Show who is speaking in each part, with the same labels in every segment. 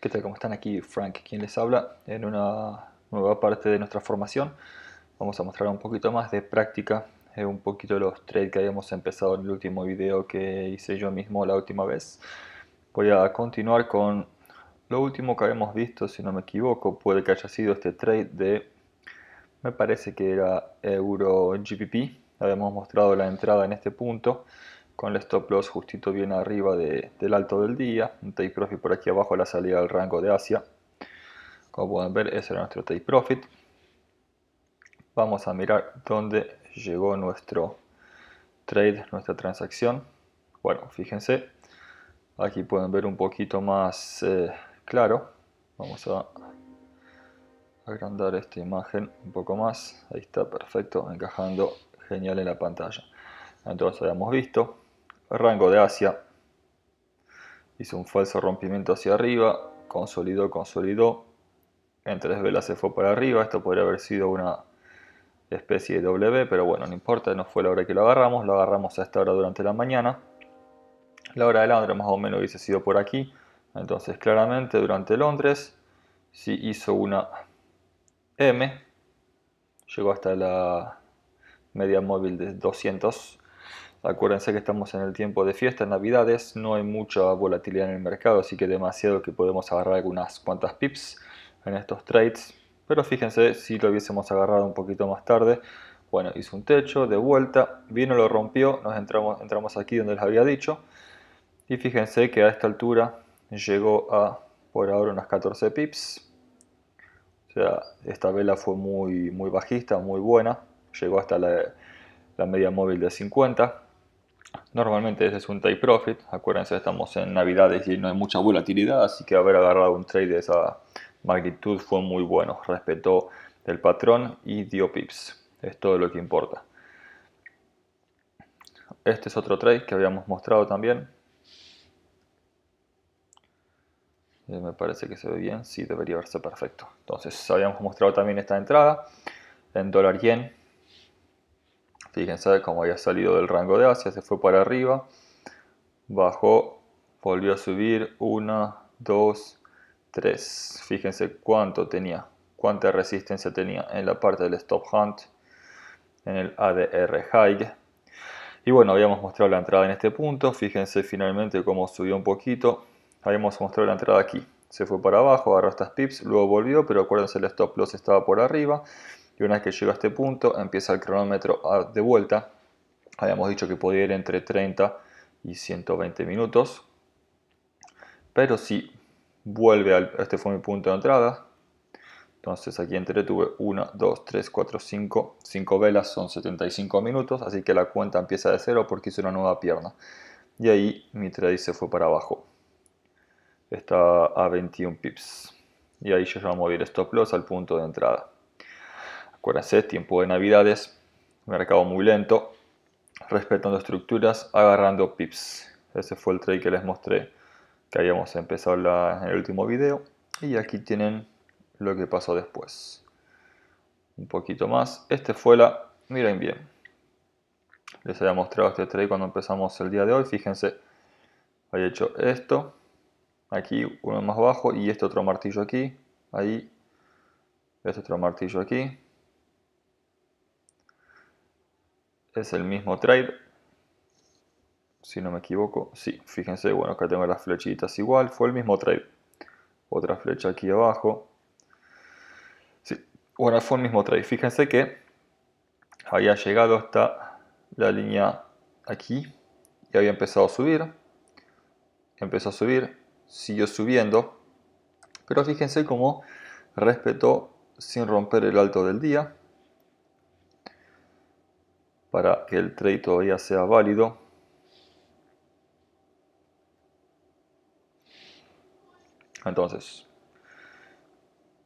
Speaker 1: ¿Qué tal? ¿Cómo están? Aquí Frank, quien les habla. En una nueva parte de nuestra formación vamos a mostrar un poquito más de práctica, eh, un poquito los trades que habíamos empezado en el último video que hice yo mismo la última vez. Voy a continuar con lo último que habíamos visto, si no me equivoco, puede que haya sido este trade de, me parece que era Euro GPP. Habíamos mostrado la entrada en este punto con el stop loss justito bien arriba de, del alto del día, un take profit por aquí abajo a la salida del rango de Asia. Como pueden ver, ese era nuestro take profit. Vamos a mirar dónde llegó nuestro trade, nuestra transacción. Bueno, fíjense, aquí pueden ver un poquito más eh, claro. Vamos a agrandar esta imagen un poco más. Ahí está, perfecto, encajando genial en la pantalla. Entonces habíamos visto rango de Asia. Hizo un falso rompimiento hacia arriba, consolidó, consolidó. En tres velas se fue para arriba. Esto podría haber sido una especie de W, pero bueno, no importa, no fue la hora que lo agarramos. Lo agarramos a esta hora durante la mañana. La hora de Londres más o menos hubiese sido por aquí. Entonces claramente durante Londres si hizo una M. Llegó hasta la media móvil de 200 Acuérdense que estamos en el tiempo de fiesta, en Navidades, no hay mucha volatilidad en el mercado, así que demasiado que podemos agarrar algunas cuantas pips en estos trades. Pero fíjense, si lo hubiésemos agarrado un poquito más tarde, bueno, hizo un techo, de vuelta, vino, lo rompió, nos entramos, entramos aquí donde les había dicho. Y fíjense que a esta altura llegó a, por ahora, unas 14 pips. O sea, esta vela fue muy, muy bajista, muy buena. Llegó hasta la, la media móvil de 50. Normalmente ese es un take profit. Acuérdense, estamos en Navidades y no hay mucha volatilidad, así que haber agarrado un trade de esa magnitud fue muy bueno. Respetó el patrón y dio pips. Es todo lo que importa. Este es otro trade que habíamos mostrado también. Eh, me parece que se ve bien. Sí, debería verse perfecto. Entonces, habíamos mostrado también esta entrada en dólar yen Fíjense cómo había salido del rango de Asia, se fue para arriba, bajó, volvió a subir, 1, 2, 3. Fíjense cuánto tenía, cuánta resistencia tenía en la parte del stop hunt, en el ADR high. Y bueno, habíamos mostrado la entrada en este punto, fíjense finalmente cómo subió un poquito, habíamos mostrado la entrada aquí. Se fue para abajo, agarró estas pips, luego volvió, pero acuérdense el stop loss estaba por arriba y una vez que llega a este punto, empieza el cronómetro ah, de vuelta. Habíamos dicho que podía ir entre 30 y 120 minutos. Pero si vuelve al... Este fue mi punto de entrada. Entonces aquí tuve 1, 2, 3, 4, 5, 5 velas, son 75 minutos, así que la cuenta empieza de cero porque hice una nueva pierna. Y ahí mi trade se fue para abajo. Está a 21 pips. Y ahí yo ya a mover stop loss al punto de entrada. Acuérdense, tiempo de navidades, mercado muy lento, respetando estructuras, agarrando pips. Ese fue el trade que les mostré que habíamos empezado en el último video. Y aquí tienen lo que pasó después. Un poquito más. Este fue la... Miren bien. Les había mostrado este trade cuando empezamos el día de hoy. Fíjense. Había hecho esto. Aquí uno más bajo y este otro martillo aquí. Ahí. Este otro martillo aquí. es el mismo trade, si no me equivoco, sí, fíjense, bueno, acá tengo las flechitas igual, fue el mismo trade. Otra flecha aquí abajo. bueno, fue el mismo trade. Fíjense que había llegado hasta la línea aquí y había empezado a subir. Empezó a subir, siguió subiendo, pero fíjense cómo respetó sin romper el alto del día para que el trade todavía sea válido. Entonces,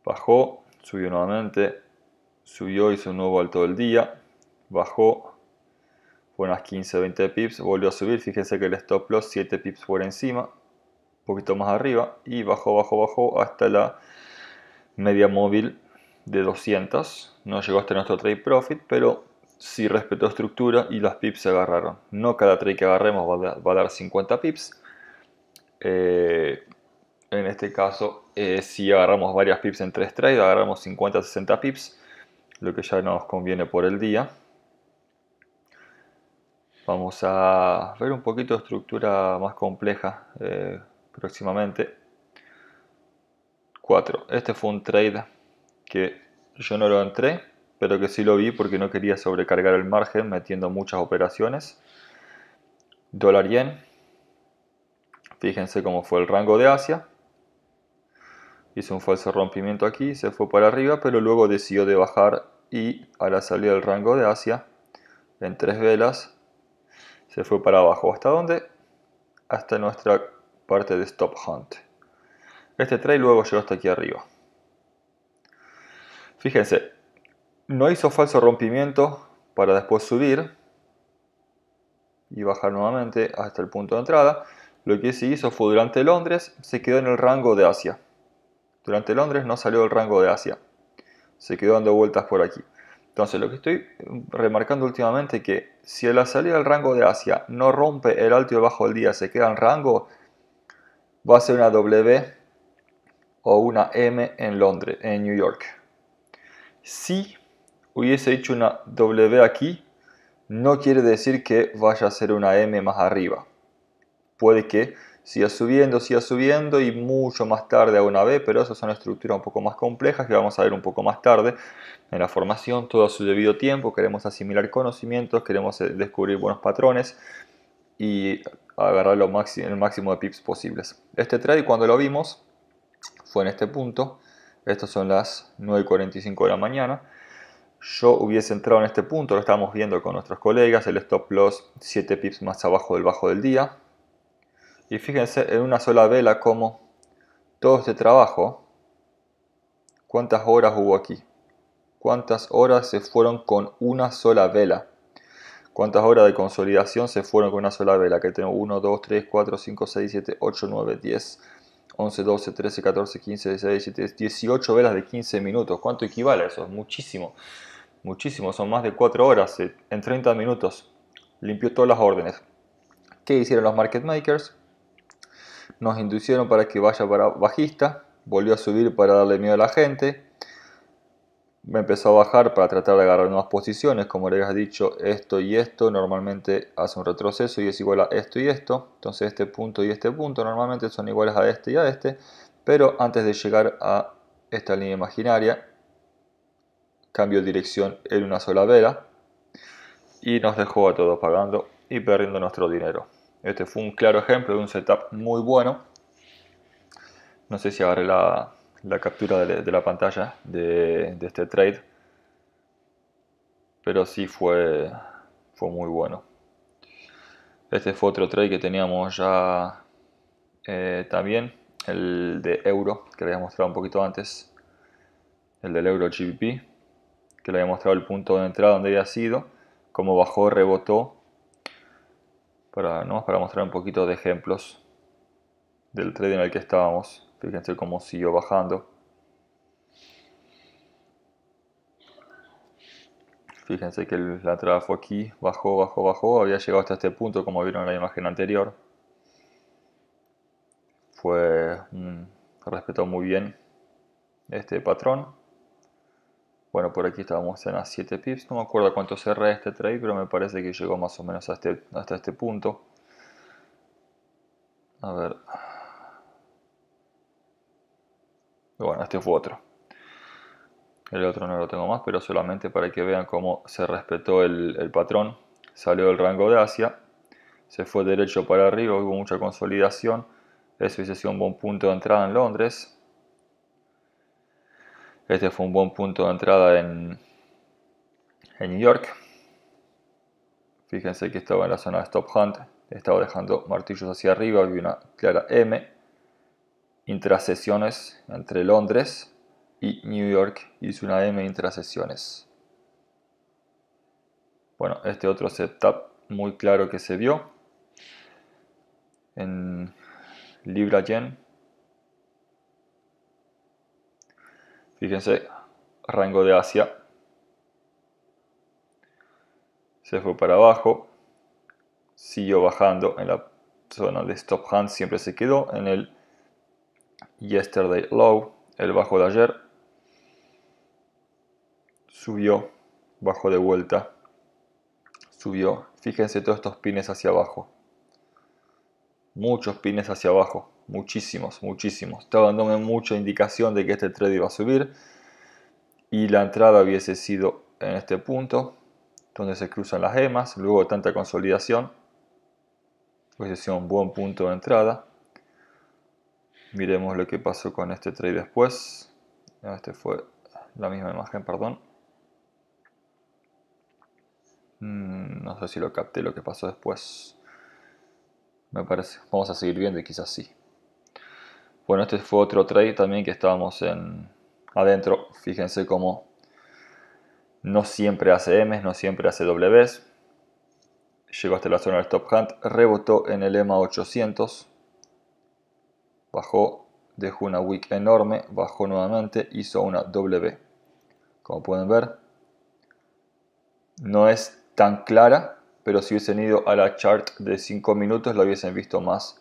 Speaker 1: bajó, subió nuevamente, subió, hizo un nuevo alto del día, bajó, fue unas 15-20 pips, volvió a subir, fíjense que el stop loss 7 pips por encima, un poquito más arriba, y bajó, bajó, bajó hasta la media móvil de 200, no llegó hasta nuestro trade profit, pero si respetó estructura y las pips se agarraron. No cada trade que agarremos va a, dar 50 pips. Eh, en este caso, eh, si agarramos varias pips en tres trades, agarramos 50, 60 pips, lo que ya nos conviene por el día. Vamos a ver un poquito de estructura más compleja eh, próximamente. 4. Este fue un trade que yo no lo entré pero que sí lo vi porque no quería sobrecargar el margen metiendo muchas operaciones. Dólar yen. Fíjense cómo fue el rango de Asia. Hizo un falso rompimiento aquí, se fue para arriba, pero luego decidió de bajar y a la salida del rango de Asia, en tres velas, se fue para abajo. ¿Hasta dónde? Hasta nuestra parte de Stop Hunt. Este trade luego llegó hasta aquí arriba. Fíjense, no hizo falso rompimiento para después subir y bajar nuevamente hasta el punto de entrada. Lo que se hizo fue durante Londres se quedó en el rango de Asia. Durante Londres no salió del rango de Asia. Se quedó dando vueltas por aquí. Entonces lo que estoy remarcando últimamente es que si a la salida del rango de Asia no rompe el alto y el bajo del día, se queda en rango, va a ser una W o una M en Londres, en New York. Si hubiese hecho una W aquí, no quiere decir que vaya a ser una M más arriba. Puede que siga subiendo, siga subiendo y mucho más tarde a una B, pero esas son estructuras un poco más complejas que vamos a ver un poco más tarde en la formación, todo a su debido tiempo, queremos asimilar conocimientos, queremos eh, descubrir buenos patrones y agarrar máximo, el máximo de pips posibles. Este trade cuando lo vimos fue en este punto, estas son las 9.45 de la mañana, yo hubiese entrado en este punto, lo estábamos viendo con nuestros colegas, el stop loss 7 pips más abajo del bajo del día. Y fíjense en una sola vela como todo este trabajo, cuántas horas hubo aquí, cuántas horas se fueron con una sola vela, cuántas horas de consolidación se fueron con una sola vela, que tengo 1, 2, 3, 4, 5, 6, 7, 8, 9, 10, 11, 12, 13, 14, 15, 16, 17, 18 velas de 15 minutos. ¿Cuánto equivale a eso? Es muchísimo. Muchísimo, son más de 4 horas, eh, en 30 minutos. Limpió todas las órdenes. ¿Qué hicieron los market makers? Nos inducieron para que vaya para bajista, volvió a subir para darle miedo a la gente, me empezó a bajar para tratar de agarrar nuevas posiciones, como le has dicho, esto y esto, normalmente hace un retroceso y es igual a esto y esto, entonces este punto y este punto normalmente son iguales a este y a este, pero antes de llegar a esta línea imaginaria cambio de dirección en una sola vela y nos dejó a todos pagando y perdiendo nuestro dinero. Este fue un claro ejemplo de un setup muy bueno. No sé si agarré la, captura de, la pantalla de, este trade, pero sí fue, fue muy bueno. Este fue otro trade que teníamos ya eh, también, el de euro, que les había mostrado un poquito antes, el del euro GBP que le había mostrado el punto de entrada donde había sido, cómo bajó, rebotó, para, para mostrar un poquito de ejemplos del trade en el que estábamos. Fíjense cómo siguió bajando. Fíjense que la entrada fue aquí, bajó, bajó, bajó, había llegado hasta este punto como vieron en la imagen anterior. Fue, mm, respetó muy bien este patrón bueno, por aquí estábamos en las 7 pips. No me acuerdo cuánto cerré este trade, pero me parece que llegó más o menos este, hasta este, punto. A ver. Bueno, este fue otro. El otro no lo tengo más, pero solamente para que vean cómo se respetó el, patrón. Salió del rango de Asia. Se fue derecho para arriba, hubo mucha consolidación. Eso hizo un buen punto de entrada en Londres este fue un buen punto de entrada en, en New York. Fíjense que estaba en la zona de stop hunt, estaba dejando martillos hacia arriba, vi una clara M. Intrasesiones entre Londres y New York, hice una M intrasesiones. Bueno, este otro setup muy claro que se vio en Libra Gen. Fíjense, rango de Asia. Se fue para abajo. Siguió bajando en la zona de Stop Hand. Siempre se quedó en el Yesterday Low, el bajo de ayer. Subió, bajó de vuelta. Subió. Fíjense todos estos pines hacia abajo. Muchos pines hacia abajo muchísimos, muchísimos. Estaba dándome mucha indicación de que este trade iba a subir y la entrada hubiese sido en este punto, donde se cruzan las gemas, luego tanta consolidación, hubiese sido un buen punto de entrada. Miremos lo que pasó con este trade después. Ah, este fue la misma imagen, perdón. Mm, no sé si lo capté lo que pasó después. Me parece. Vamos a seguir viendo y quizás sí. Bueno, este fue otro trade también que estábamos en adentro. Fíjense cómo no siempre hace M's, no siempre hace Ws. Llegó hasta la zona del Top hunt, rebotó en el EMA 800. Bajó, dejó una wick enorme, bajó nuevamente, hizo una W. Como pueden ver, no es tan clara, pero si hubiesen ido a la chart de 5 minutos la hubiesen visto más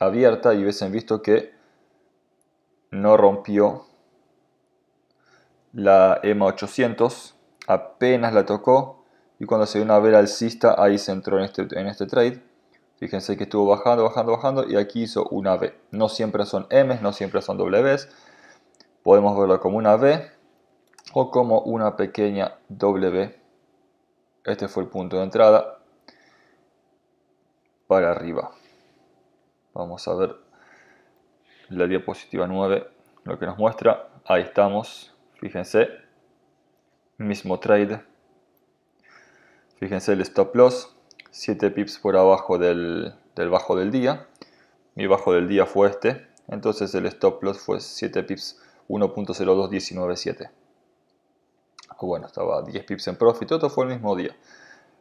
Speaker 1: abierta y hubiesen visto que no rompió la m 800, apenas la tocó y cuando se dio una al alcista ahí se entró en este, en este trade. Fíjense que estuvo bajando, bajando, bajando y aquí hizo una V. No siempre son M's, no siempre son Ws. Podemos verlo como una V o como una pequeña W. Este fue el punto de entrada para arriba. Vamos a ver la diapositiva 9 lo que nos muestra. Ahí estamos, fíjense, mismo trade. Fíjense el stop loss, 7 pips por abajo del, del bajo del día. Mi bajo del día fue este, entonces el stop loss fue 7 pips 1.02197. Ah, bueno, estaba 10 pips en profit, todo fue el mismo día.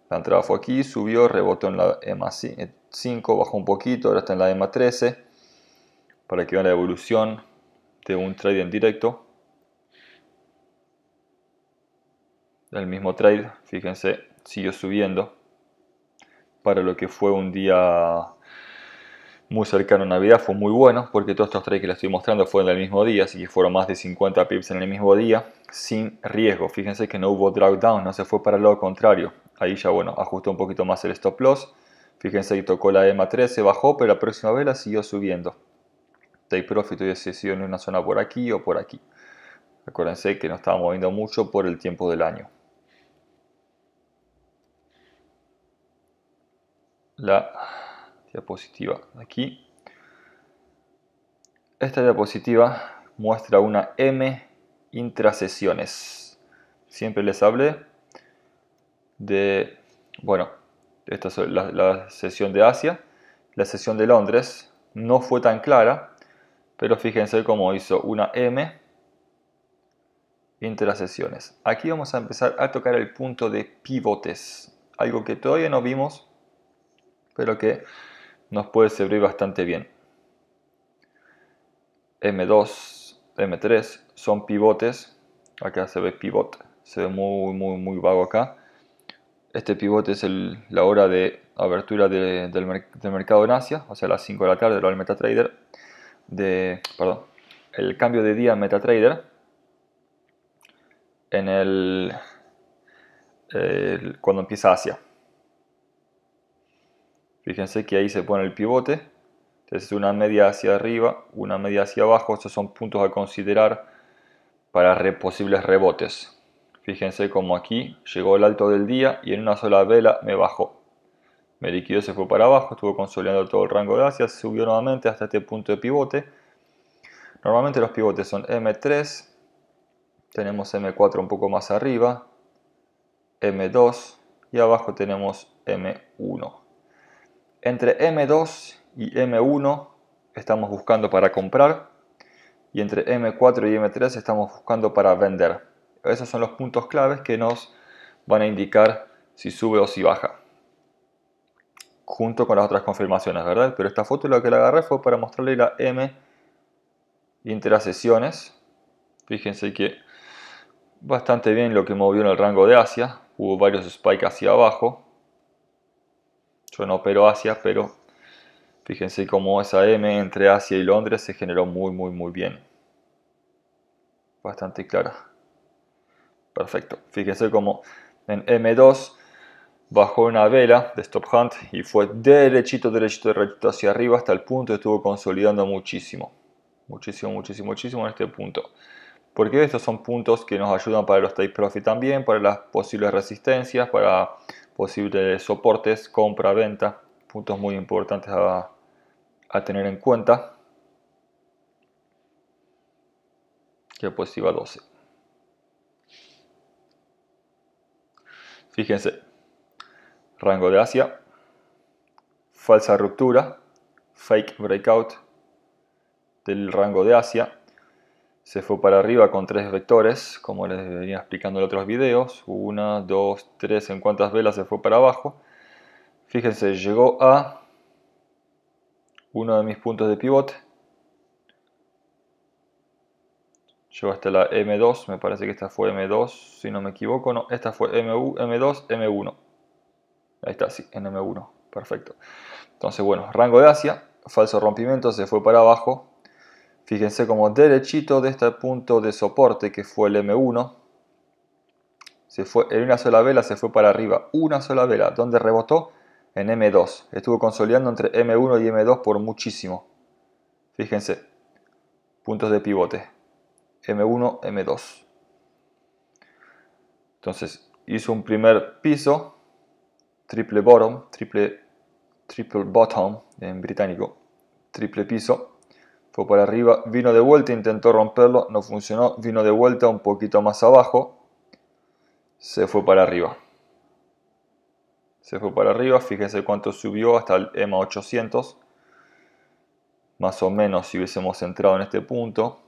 Speaker 1: La entrada fue aquí, subió, rebotó en la EMA 5, bajó un poquito, ahora está en la EMA 13 para que vean la evolución de un trade en directo. El mismo trade, fíjense, siguió subiendo para lo que fue un día muy cercano a Navidad, fue muy bueno porque todos estos trades que les estoy mostrando fueron del mismo día, así que fueron más de 50 pips en el mismo día sin riesgo. Fíjense que no hubo down, no se fue para lo contrario. Ahí ya, bueno, ajustó un poquito más el stop loss. Fíjense que tocó la EMA 13, bajó, pero la próxima vela siguió subiendo take profit hubiese sido en una zona por aquí o por aquí. Acuérdense que no estaba moviendo mucho por el tiempo del año. La diapositiva aquí. Esta diapositiva muestra una M intrasesiones. Siempre les hablé de, bueno, esta es la sesión de Asia. La sesión de Londres no fue tan clara pero fíjense cómo hizo una M entre Aquí vamos a empezar a tocar el punto de pivotes. Algo que todavía no vimos, pero que nos puede servir bastante bien. M2, M3 son pivotes. Acá se ve pivot. Se ve muy, muy, muy vago acá. Este pivote es la hora de abertura del, mercado en Asia, o sea, las 5 de la tarde, lo del MetaTrader el cambio de día MetaTrader, en el, cuando empieza Asia. Fíjense que ahí se pone el pivote, entonces una media hacia arriba, una media hacia abajo, estos son puntos a considerar para posibles rebotes. Fíjense como aquí llegó el alto del día y en una sola vela me bajó liquidó, se fue para abajo, estuvo consolidando todo el rango de Asia, subió nuevamente hasta este punto de pivote. Normalmente los pivotes son M3, tenemos M4 un poco más arriba, M2 y abajo tenemos M1. Entre M2 y M1 estamos buscando para comprar y entre M4 y M3 estamos buscando para vender. Esos son los puntos claves que nos van a indicar si sube o si baja junto con las otras confirmaciones, ¿verdad? Pero esta foto la que la agarré fue para mostrarle la M sesiones. Fíjense que bastante bien lo que movió en el rango de Asia. Hubo varios spikes hacia abajo. Yo no opero Asia, pero fíjense cómo esa M entre Asia y Londres se generó muy, muy, muy bien. Bastante clara. Perfecto. Fíjense cómo en M2 bajó una vela de Stop Hunt y fue derechito, derechito, derechito hacia arriba hasta el punto estuvo consolidando muchísimo. Muchísimo, muchísimo, muchísimo en este punto. Porque estos son puntos que nos ayudan para los take profit también, para las posibles resistencias, para posibles soportes, compra, venta. Puntos muy importantes a, tener en cuenta. Que pues iba 12. Fíjense, rango de Asia, falsa ruptura, fake breakout del rango de Asia, se fue para arriba con tres vectores, como les venía explicando en otros videos, una, dos, tres, en cuántas velas se fue para abajo, fíjense, llegó a uno de mis puntos de pivote, llegó hasta la M2, me parece que esta fue M2, si no me equivoco, no, esta fue M2, M1, Ahí está, sí, en M1. Perfecto. Entonces, bueno, rango de Asia, falso rompimiento, se fue para abajo. Fíjense como derechito de este punto de soporte que fue el M1. Se fue en una sola vela, se fue para arriba. Una sola vela, donde rebotó en M2. Estuvo consolidando entre M1 y M2 por muchísimo. Fíjense, puntos de pivote. M1, M2. Entonces hizo un primer piso triple bottom, triple, triple bottom en británico, triple piso, fue para arriba, vino de vuelta, intentó romperlo, no funcionó, vino de vuelta un poquito más abajo, se fue para arriba. Se fue para arriba, fíjese cuánto subió hasta el EMA 800, más o menos si hubiésemos entrado en este punto.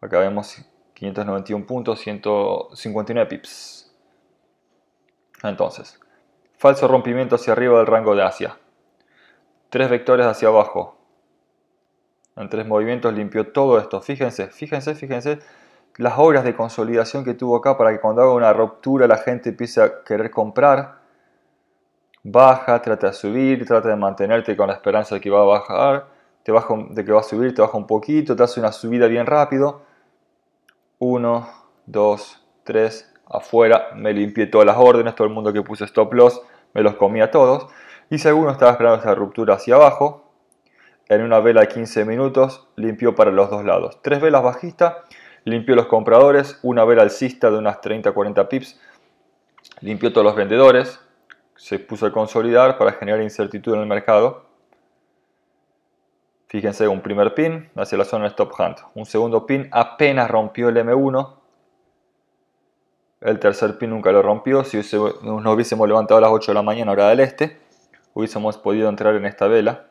Speaker 1: Acá vemos 591 puntos, 159 pips. Entonces, falso rompimiento hacia arriba del rango de Asia. Tres vectores hacia abajo. En tres movimientos limpió todo esto. Fíjense, fíjense, fíjense las obras de consolidación que tuvo acá para que cuando haga una ruptura la gente empiece a querer comprar. Baja, trata de subir, trata de mantenerte con la esperanza de que va a bajar, te de que va a subir, te baja un poquito, te hace una subida bien rápido. Uno, dos, tres afuera, me limpié todas las órdenes, todo el mundo que puse stop loss, me los comía todos. Y según estaba esperando esa ruptura hacia abajo. En una vela de 15 minutos, limpió para los dos lados. Tres velas bajistas, limpió los compradores, una vela alcista de unas 30-40 pips, limpió todos los vendedores, se puso a consolidar para generar incertidumbre en el mercado. Fíjense, un primer pin hacia la zona de stop hunt. Un segundo pin apenas rompió el M1, el tercer pin nunca lo rompió. Si nos hubiésemos levantado a las 8 de la mañana, hora del este, hubiésemos podido entrar en esta vela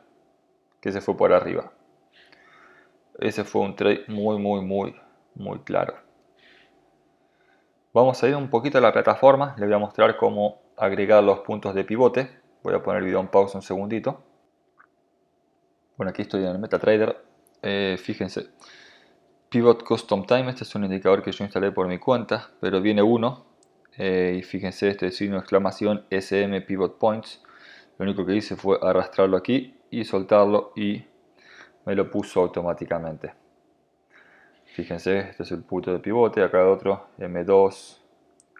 Speaker 1: que se fue por arriba. Ese fue un trade muy, muy, muy, muy claro. Vamos a ir un poquito a la plataforma. Les voy a mostrar cómo agregar los puntos de pivote. Voy a poner el video en pausa un segundito. Bueno, aquí estoy en el MetaTrader. Eh, fíjense, Pivot Custom Time, este es un indicador que yo instalé por mi cuenta, pero viene uno eh, y fíjense este signo de exclamación SM Pivot Points. Lo único que hice fue arrastrarlo aquí y soltarlo y me lo puso automáticamente. Fíjense, este es el punto de pivote, acá hay otro, M2,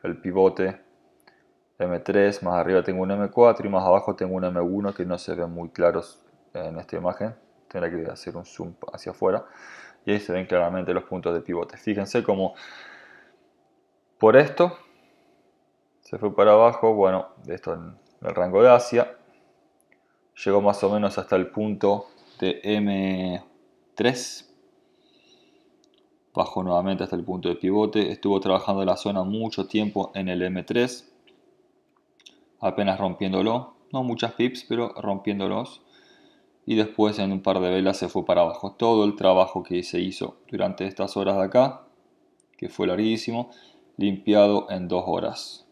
Speaker 1: el pivote, M3, más arriba tengo un M4 y más abajo tengo un M1 que no se ven muy claros en esta imagen. Tendré que hacer un zoom hacia afuera. Y ahí se ven claramente los puntos de pivote. Fíjense cómo por esto se fue para abajo, bueno, esto en el rango de Asia. Llegó más o menos hasta el punto de M3. Bajó nuevamente hasta el punto de pivote. Estuvo trabajando la zona mucho tiempo en el M3. Apenas rompiéndolo. No muchas pips, pero rompiéndolos y después en un par de velas se fue para abajo. Todo el trabajo que se hizo durante estas horas de acá, que fue larguísimo, limpiado en dos horas.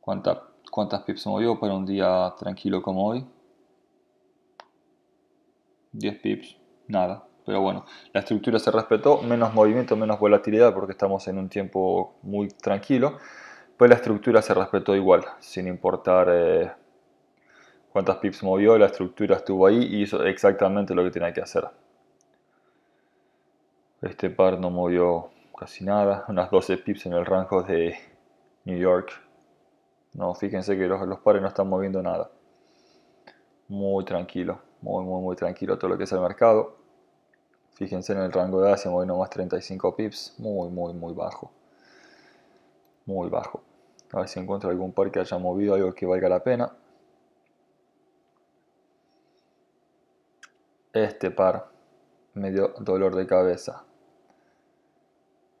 Speaker 1: ¿Cuántas, cuántas pips movió para un día tranquilo como hoy? 10 pips, nada. Pero bueno, la estructura se respetó, menos movimiento, menos volatilidad porque estamos en un tiempo muy tranquilo. Pues la estructura se respetó igual, sin importar... Eh, cuántas pips movió, la estructura estuvo ahí y hizo exactamente lo que tenía que hacer. Este par no movió casi nada, unas 12 pips en el rango de New York. No, fíjense que los, pares no están moviendo nada. Muy tranquilo, muy, muy, muy tranquilo todo lo que es el mercado. Fíjense en el rango de Asia, movió más 35 pips, muy, muy, muy bajo. Muy bajo. A ver si encuentro algún par que haya movido algo que valga la pena. este par me dio dolor de cabeza.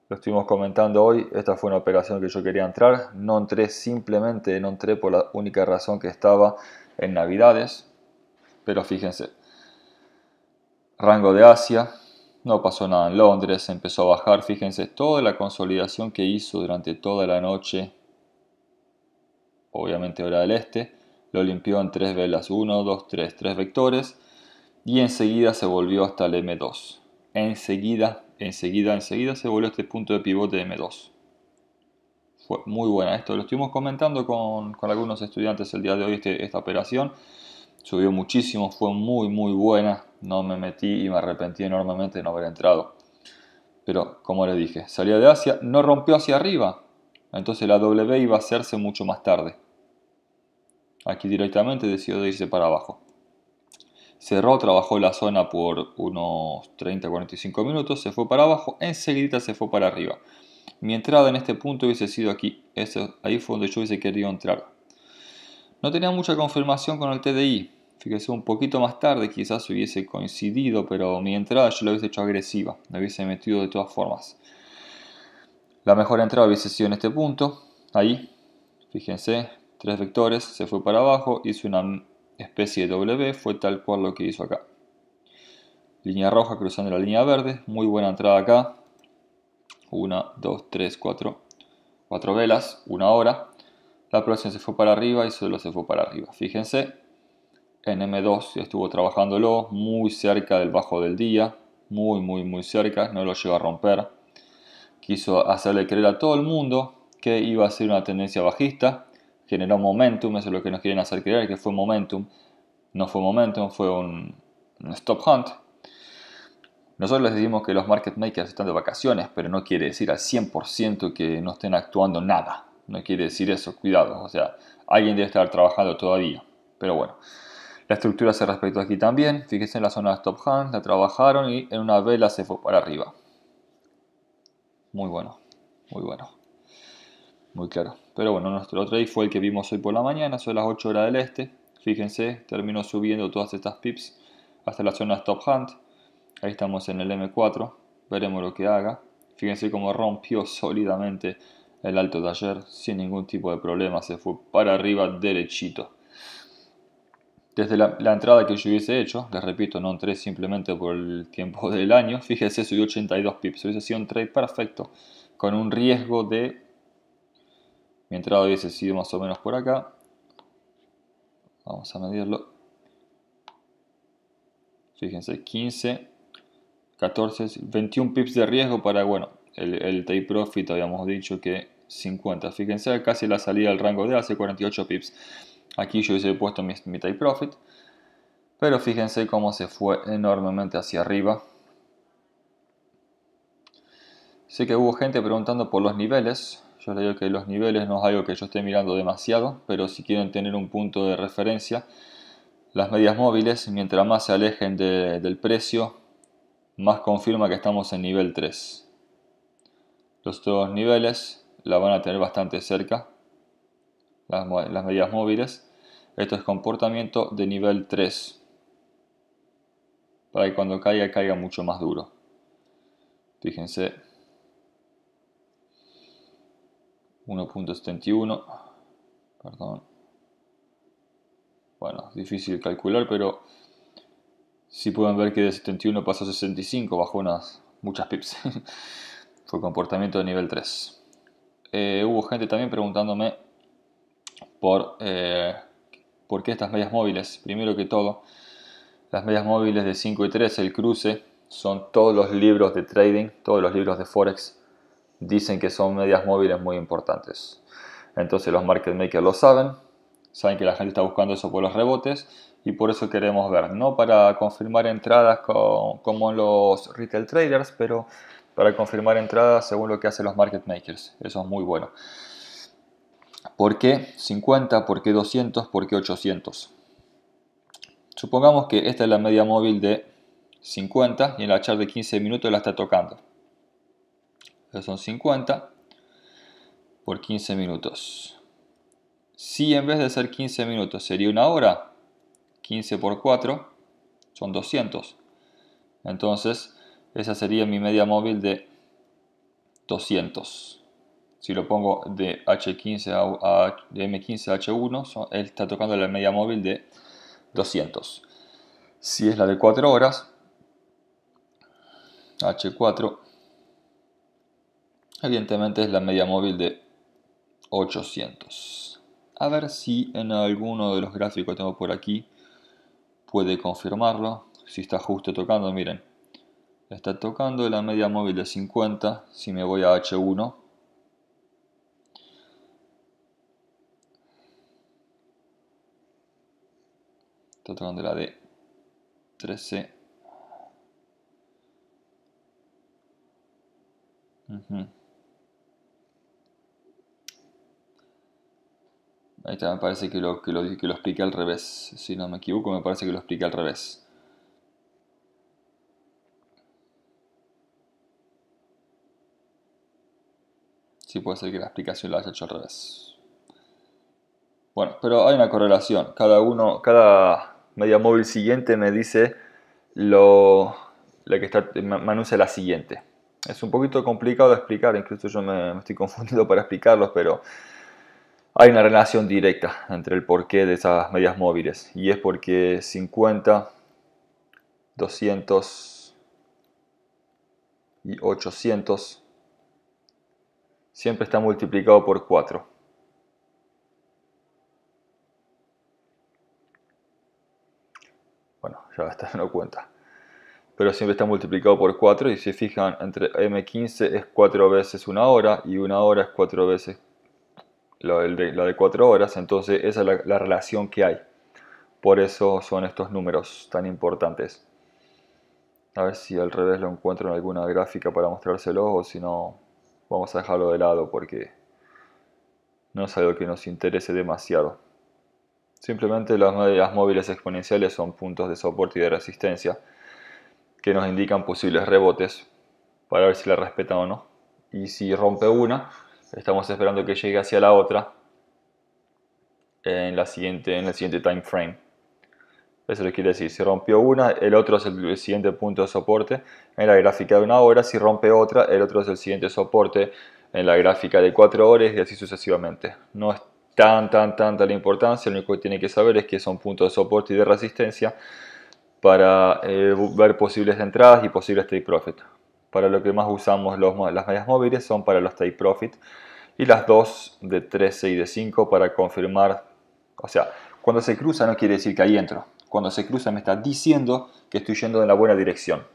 Speaker 1: Lo estuvimos comentando hoy, esta fue una operación que yo quería entrar, no entré simplemente, no entré por la única razón que estaba en Navidades, pero fíjense, rango de Asia, no pasó nada en Londres, empezó a bajar, fíjense, toda la consolidación que hizo durante toda la noche, obviamente hora del este, lo limpió en tres velas, 1, 2, 3, tres vectores, y enseguida se volvió hasta el M2. Enseguida, enseguida, enseguida se volvió a este punto de pivote de M2. Fue muy buena esto, lo estuvimos comentando con, algunos estudiantes el día de hoy este, esta operación. Subió muchísimo, fue muy muy buena, no me metí y me arrepentí enormemente de no haber entrado. Pero como les dije, salía de Asia, no rompió hacia arriba, entonces la W iba a hacerse mucho más tarde. Aquí directamente decidió irse para abajo. Cerró, trabajó la zona por unos 30-45 minutos, se fue para abajo, enseguida se fue para arriba. Mi entrada en este punto hubiese sido aquí, Eso, ahí fue donde yo hubiese querido entrar. No tenía mucha confirmación con el TDI, fíjese un poquito más tarde quizás hubiese coincidido, pero mi entrada yo la hubiese hecho agresiva, me hubiese metido de todas formas. La mejor entrada hubiese sido en este punto, ahí, fíjense, tres vectores, se fue para abajo, hice una especie de W fue tal cual lo que hizo acá. Línea roja cruzando la línea verde, muy buena entrada acá. 1, 2, 3, 4, 4 velas, una hora. La próxima se fue para arriba y solo se fue para arriba. Fíjense, en M2 estuvo trabajándolo muy cerca del bajo del día, muy, muy, muy cerca, no lo llegó a romper. Quiso hacerle creer a todo el mundo que iba a ser una tendencia bajista generó momentum, eso es lo que nos quieren hacer creer, que fue momentum. No fue momentum, fue un, stop hunt. Nosotros les decimos que los market makers están de vacaciones, pero no quiere decir al 100% que no estén actuando nada. No quiere decir eso, cuidado. O sea, alguien debe estar trabajando todavía. Pero bueno, la estructura se respetó aquí también. Fíjense en la zona de stop hunt, la trabajaron y en una vela se fue para arriba. Muy bueno, muy bueno muy claro. Pero bueno, nuestro trade fue el que vimos hoy por la mañana, son las 8 horas del este. Fíjense, terminó subiendo todas estas pips hasta la zona Stop Hunt. Ahí estamos en el M4, veremos lo que haga. Fíjense cómo rompió sólidamente el alto de ayer, sin ningún tipo de problema, se fue para arriba derechito. Desde la, la entrada que yo hubiese hecho, les repito, no entré simplemente por el tiempo del año, fíjense, subió 82 pips, hubiese sido un trade perfecto, con un riesgo de mi entrada hubiese sido más o menos por acá. Vamos a medirlo. Fíjense, 15, 14, 21 pips de riesgo para, bueno, el, take profit habíamos dicho que 50. Fíjense, casi la salida del rango de hace 48 pips. Aquí yo hubiese puesto mi, mi take profit. Pero fíjense cómo se fue enormemente hacia arriba. Sé que hubo gente preguntando por los niveles. Yo le digo que los niveles no es algo que yo esté mirando demasiado, pero si quieren tener un punto de referencia, las medias móviles, mientras más se alejen del precio, más confirma que estamos en nivel 3. Los dos niveles la van a tener bastante cerca, las, las medias móviles. Esto es comportamiento de nivel 3, para que cuando caiga, caiga mucho más duro. Fíjense 1.71, perdón. Bueno, difícil calcular, pero si pueden ver que de 71 pasó a 65, bajó unas muchas pips. Fue comportamiento de nivel 3. Eh, hubo gente también preguntándome por, eh, por qué estas medias móviles. Primero que todo, las medias móviles de 5 y 3, el cruce, son todos los libros de trading, todos los libros de Forex dicen que son medias móviles muy importantes. Entonces los market makers lo saben, saben que la gente está buscando eso por los rebotes y por eso queremos ver, no para confirmar entradas como los retail traders, pero para confirmar entradas según lo que hacen los market makers. Eso es muy bueno. ¿Por qué 50? ¿Por qué 200? ¿Por qué 800? Supongamos que esta es la media móvil de 50 y en la chart de 15 minutos la está tocando son 50, por 15 minutos. Si en vez de ser 15 minutos sería una hora, 15 por 4 son 200. Entonces, esa sería mi media móvil de 200. Si lo pongo de H15 a, M15 a H1, él está tocando la media móvil de 200. Si es la de 4 horas, H4 Evidentemente es la media móvil de 800. A ver si en alguno de los gráficos que tengo por aquí puede confirmarlo. Si está justo tocando, miren. Está tocando la media móvil de 50. Si me voy a H1. Está tocando la de 13. Ahí está, me parece que lo, que expliqué al revés. Si no me equivoco, me parece que lo expliqué al revés. Sí puede ser que la explicación la haya hecho al revés. Bueno, pero hay una correlación. Cada uno, cada media móvil siguiente me dice lo, la que está, me la siguiente. Es un poquito complicado de explicar, incluso yo me, me estoy confundido para explicarlos, pero hay una relación directa entre el porqué de esas medias móviles y es porque 50, 200 y 800 siempre está multiplicado por 4. Bueno, ya está, dando cuenta. Pero siempre está multiplicado por 4 y si fijan, entre M15 es 4 veces una hora y una hora es 4 veces lo, de, 4 cuatro horas, entonces esa es la, relación que hay. Por eso son estos números tan importantes. A ver si al revés lo encuentro en alguna gráfica para mostrárselo o si no, vamos a dejarlo de lado porque no es algo que nos interese demasiado. Simplemente las móviles exponenciales son puntos de soporte y de resistencia que nos indican posibles rebotes para ver si la respetan o no. Y si rompe una, Estamos esperando que llegue hacia la otra en, la siguiente, en el siguiente time frame. Eso lo que quiere decir, si rompió una, el otro es el siguiente punto de soporte en la gráfica de una hora, si rompe otra, el otro es el siguiente soporte en la gráfica de cuatro horas y así sucesivamente. No es tan, tan, tanta la importancia, lo único que tiene que saber es que son puntos de soporte y de resistencia para eh, ver posibles entradas y posibles take profit. Para lo que más usamos las medias móviles son para los take profit y las dos de 13 y de 5 para confirmar. O sea, cuando se cruza no quiere decir que ahí entro. Cuando se cruza me está diciendo que estoy yendo en la buena dirección.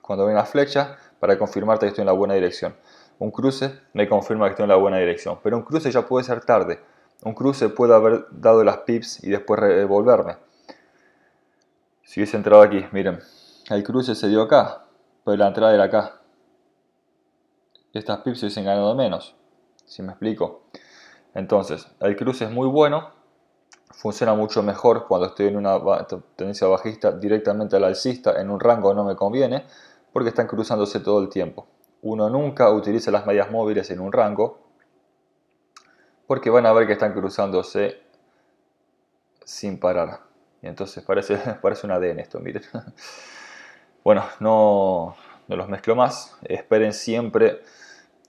Speaker 1: Cuando ven la flecha, para confirmarte que estoy en la buena dirección. Un cruce me confirma que estoy en la buena dirección. Pero un cruce ya puede ser tarde. Un cruce puede haber dado las pips y después revolverme. Si hubiese entrado aquí, miren, el cruce se dio acá, pero la entrada era acá. Estas pips se hubiesen ganado menos. Si me explico. Entonces, el cruce es muy bueno. Funciona mucho mejor cuando estoy en una tendencia bajista directamente al alcista. En un rango no me conviene. Porque están cruzándose todo el tiempo. Uno nunca utiliza las medias móviles en un rango. Porque van a ver que están cruzándose sin parar. Y entonces parece, parece un ADN esto, miren. Bueno, no, los mezclo más. Esperen siempre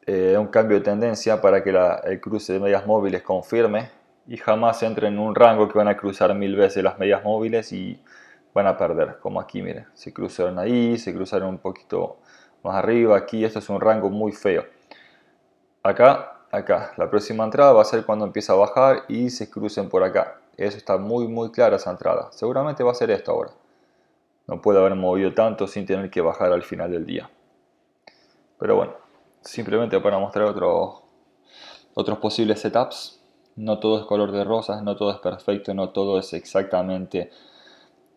Speaker 1: eh, un cambio de tendencia para que el cruce de medias móviles confirme y jamás entren en un rango que van a cruzar mil veces las medias móviles y van a perder, como aquí, miren, se cruzaron ahí, se cruzaron un poquito más arriba, aquí, esto es un rango muy feo. Acá, acá, la próxima entrada va a ser cuando empieza a bajar y se crucen por acá. Eso está muy muy clara esa entrada, seguramente va a ser esto ahora. No puede haber movido tanto sin tener que bajar al final del día. Pero bueno, simplemente para mostrar otros otros posibles setups. No todo es color de rosas, no todo es perfecto, no todo es exactamente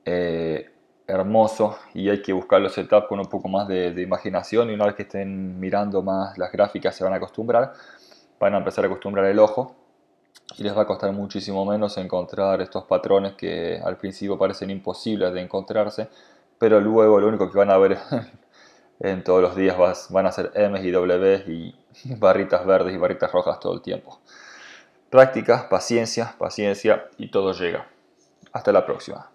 Speaker 1: eh, hermoso y hay que buscar los setups con un poco más de, imaginación y una vez que estén mirando más las gráficas se van a acostumbrar, van a empezar a acostumbrar el ojo y les va a costar muchísimo menos encontrar estos patrones que al principio parecen imposibles de encontrarse, pero luego lo único que van a ver en todos los días van a ser M's y w y barritas verdes y barritas rojas todo el tiempo. práctica paciencia, paciencia y todo llega. Hasta la próxima.